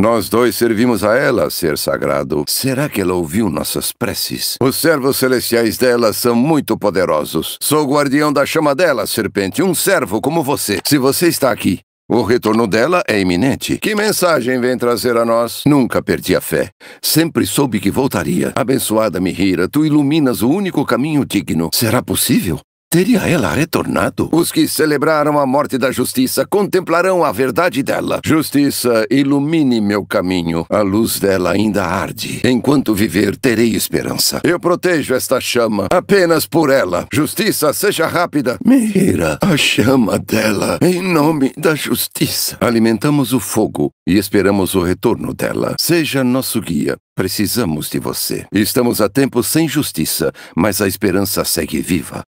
Nós dois servimos a ela, ser sagrado. Será que ela ouviu nossas preces? Os servos celestiais dela são muito poderosos. Sou guardião da chama dela, serpente, um servo como você. Se você está aqui, o retorno dela é iminente. Que mensagem vem trazer a nós? Nunca perdi a fé. Sempre soube que voltaria. Abençoada Mihira, tu iluminas o único caminho digno. Será possível? Teria ela retornado? Os que celebraram a morte da justiça contemplarão a verdade dela. Justiça, ilumine meu caminho. A luz dela ainda arde. Enquanto viver, terei esperança. Eu protejo esta chama apenas por ela. Justiça, seja rápida. Meira, a chama dela, em nome da justiça. Alimentamos o fogo e esperamos o retorno dela. Seja nosso guia. Precisamos de você. Estamos a tempo sem justiça, mas a esperança segue viva.